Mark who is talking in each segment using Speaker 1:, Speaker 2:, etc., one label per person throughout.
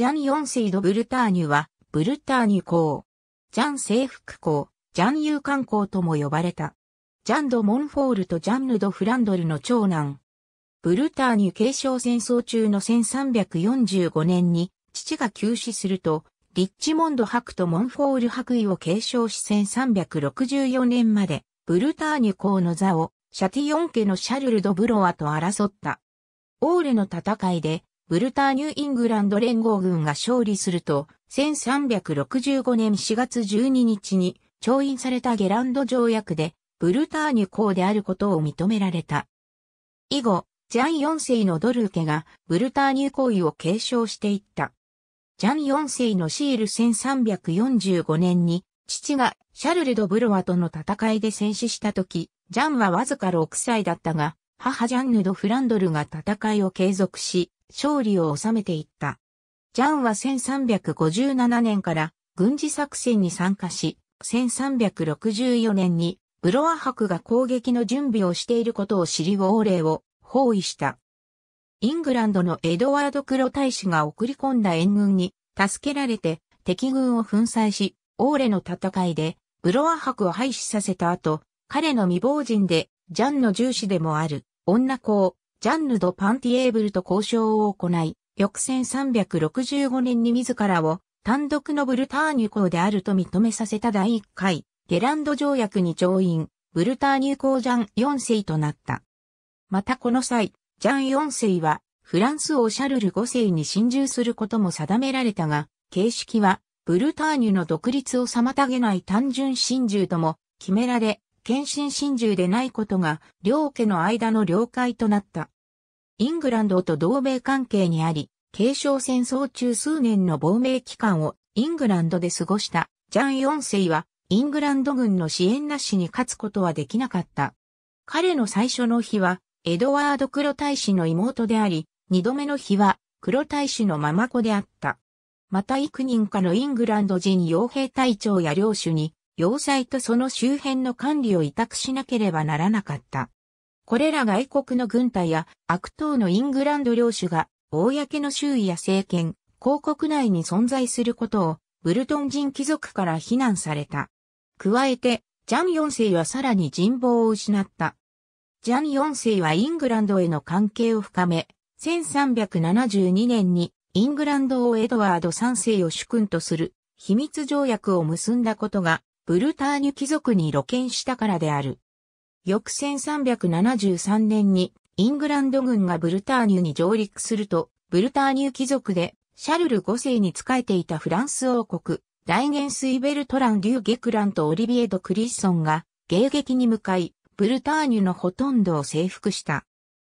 Speaker 1: ジャン・ヨンセイド・ブルターニュは、ブルターニュ公。ジャン征服公、ジャン遊観港とも呼ばれた。ジャン・ド・モンフォールとジャンヌ・ド・フランドルの長男。ブルターニュ継承戦争中の1345年に、父が急死すると、リッチモンド伯とモンフォール伯位を継承し1364年まで、ブルターニュ公の座を、シャティオン家のシャルル・ド・ブロワと争った。オーレの戦いで、ブルターニューイングランド連合軍が勝利すると、1365年4月12日に、調印されたゲランド条約で、ブルターニュ公であることを認められた。以後、ジャン4世のドルーケがブルターニュ行為を継承していった。ジャン4世のシール1345年に、父がシャルル・ド・ブロワとの戦いで戦死した時、ジャンはわずか6歳だったが、母ジャンヌ・ド・フランドルが戦いを継続し、勝利を収めていった。ジャンは1357年から軍事作戦に参加し、1364年にブロア伯が攻撃の準備をしていることを知りウォーレを包囲した。イングランドのエドワード・クロ大使が送り込んだ援軍に助けられて敵軍を粉砕し、オーレの戦いでブロア伯を廃止させた後、彼の未亡人でジャンの重視でもある女公ジャンヌ・ド・パンティエーブルと交渉を行い、翌1365年に自らを単独のブルターニュ公であると認めさせた第1回、ゲランド条約に調印、ブルターニュ公ジャン・4世となった。またこの際、ジャン4世は、フランス王シャルル5世に侵入することも定められたが、形式は、ブルターニュの独立を妨げない単純侵入とも決められ、謙信真珠でないことが、両家の間の了解となった。イングランドと同盟関係にあり、継承戦争中数年の亡命期間をイングランドで過ごしたジャン四世は、イングランド軍の支援なしに勝つことはできなかった。彼の最初の日は、エドワード・黒大使の妹であり、二度目の日は、黒大使のママ子であった。また幾人かのイングランド人傭兵隊長や領主に、要塞とその周辺の管理を委託しなければならなかった。これら外国の軍隊や悪党のイングランド領主が、公の周囲や政権、広告内に存在することを、ブルトン人貴族から非難された。加えて、ジャン4世はさらに人望を失った。ジャン4世はイングランドへの関係を深め、1372年にイングランド王エドワード3世を主君とする秘密条約を結んだことがブルターニュ貴族に露見したからである。翌1373年にイングランド軍がブルターニュに上陸すると、ブルターニュ貴族でシャルル5世に仕えていたフランス王国、大元イベルトラン・デュー・ゲクランとオリビエド・クリッソンが迎撃に向かい、ブルターニュのほとんどを征服した。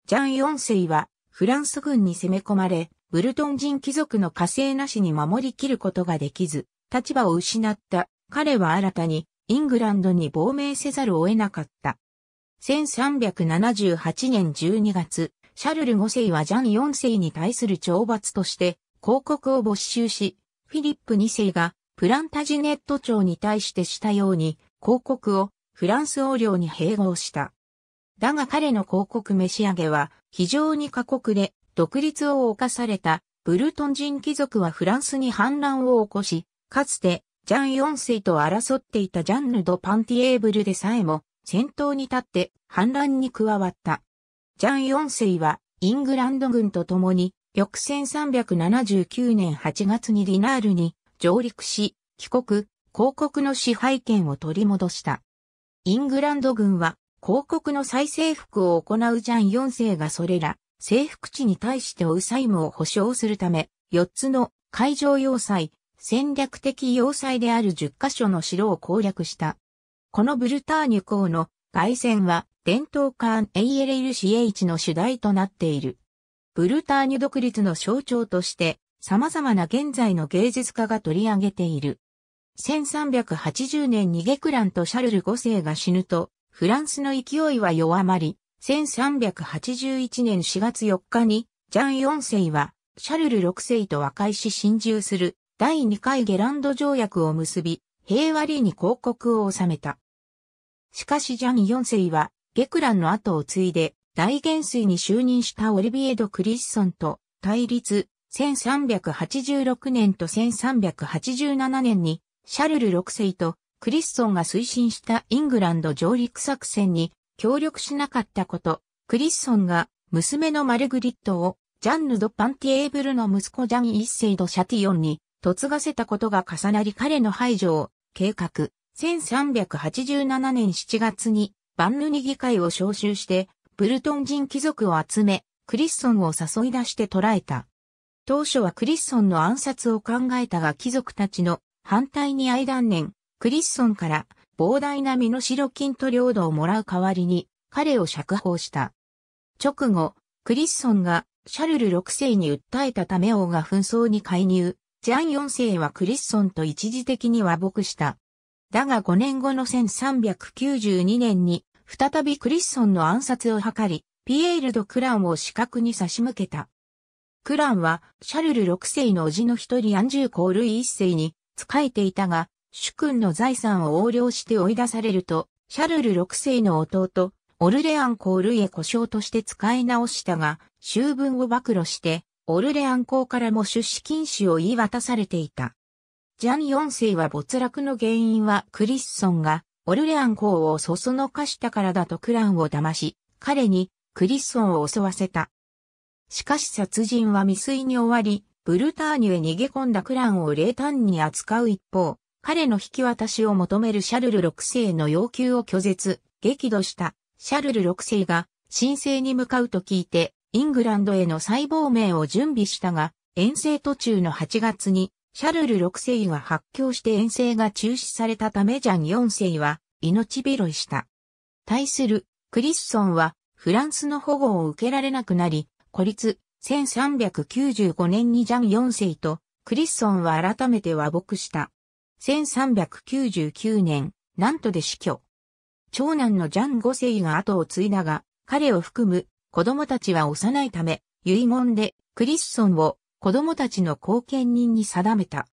Speaker 1: ジャン4世はフランス軍に攻め込まれ、ブルトン人貴族の火星なしに守りきることができず、立場を失った彼は新たにイングランドに亡命せざるを得なかった。1378年12月、シャルル5世はジャン4世に対する懲罰として広告を没収し、フィリップ2世がプランタジネット庁に対してしたように広告をフランス王領に併合した。だが彼の広告召し上げは非常に過酷で独立を犯されたブルトン人貴族はフランスに反乱を起こし、かつてジャン4世と争っていたジャンヌ・ド・パンティエーブルでさえも戦闘に立って反乱に加わった。ジャン4世はイングランド軍と共に翌1379年8月にリナールに上陸し、帰国、広告の支配権を取り戻した。イングランド軍は広告の再征服を行うジャン4世がそれら征服地に対して負う債務を保障するため、4つの海上要塞、戦略的要塞である10カ所の城を攻略した。このブルターニュ港の外線は伝統艦 ALLCH の主題となっている。ブルターニュ独立の象徴として様々な現在の芸術家が取り上げている。1380年にゲクランとシャルル5世が死ぬと、フランスの勢いは弱まり、1381年4月4日にジャン4世はシャルル6世と和解し侵入する第2回ゲランド条約を結び、平和ーに広告を収めた。しかしジャン4世は、ゲクランの後を継いで、大元帥に就任したオリビエド・クリッソンと対立、1386年と1387年に、シャルル6世とクリッソンが推進したイングランド上陸作戦に協力しなかったこと、クリッソンが娘のマルグリットをジャンヌ・ド・パンティエーブルの息子ジャン一世ド・シャティオンに嫁がせたことが重なり彼の排除を計画。1387年7月にバンヌニ議会を招集してブルトン人貴族を集めクリッソンを誘い出して捕らえた。当初はクリッソンの暗殺を考えたが貴族たちの反対に哀断念、クリッソンから膨大な身代金と領土をもらう代わりに彼を釈放した。直後、クリッソンがシャルル6世に訴えたため王が紛争に介入、ジャン4世はクリッソンと一時的に和睦した。だが5年後の1392年に、再びクリッソンの暗殺を図り、ピエール・ド・クランを死角に差し向けた。クランは、シャルル6世の叔父の一人アンジュー・コールイ1世に仕えていたが、主君の財産を横領して追い出されると、シャルル6世の弟、オルレアン・コールイへ故障として使い直したが、終分を暴露して、オルレアン公からも出資禁止を言い渡されていた。ジャン4世は没落の原因はクリッソンがオルレアン公をそそのかしたからだとクランを騙し、彼にクリッソンを襲わせた。しかし殺人は未遂に終わり、ブルターニュへ逃げ込んだクランを冷淡に扱う一方、彼の引き渡しを求めるシャルル6世の要求を拒絶、激怒したシャルル6世が申請に向かうと聞いてイングランドへの再亡命を準備したが、遠征途中の8月に、シャルル6世が発狂して遠征が中止されたためジャン4世は命拾いした。対するクリスソンはフランスの保護を受けられなくなり、孤立1395年にジャン4世とクリスソンは改めて和睦した。1399年、なんとで死去。長男のジャン5世が後を継いだが、彼を含む子供たちは幼いため、遺言でクリスソンを子供たちの後見人に定めた。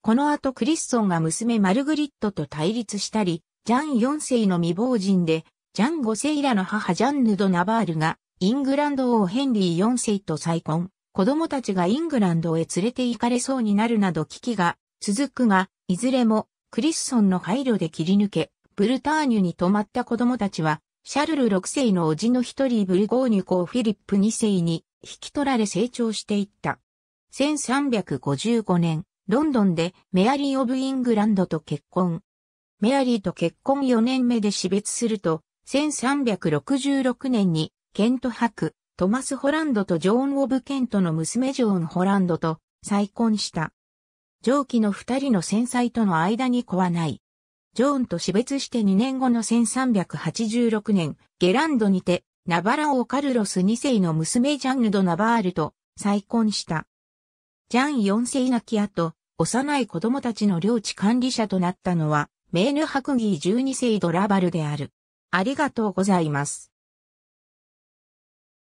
Speaker 1: この後クリスソンが娘マルグリットと対立したり、ジャン4世の未亡人で、ジャン5世らの母ジャンヌ・ド・ナバールが、イングランド王ヘンリー4世と再婚、子供たちがイングランドへ連れて行かれそうになるなど危機が続くが、いずれもクリスソンの配慮で切り抜け、ブルターニュに泊まった子供たちはシャルル6世の叔父の一人ブルゴーニュ公フィリップ2世に引き取られ成長していった。1355年、ロンドンでメアリー・オブ・イングランドと結婚。メアリーと結婚4年目で死別すると、1366年にケント博、トマス・ホランドとジョーン・オブ・ケントの娘ジョーン・ホランドと再婚した。上記の二人の戦災との間に子はない。ジョーンと死別して2年後の1386年、ゲランドにて、ナバラ王カルロス2世の娘ジャンヌ・ド・ナバールと再婚した。ジャン4世亡き後、幼い子供たちの領地管理者となったのは、メーヌ・ハクギー12世ドラバルである。ありがとうございます。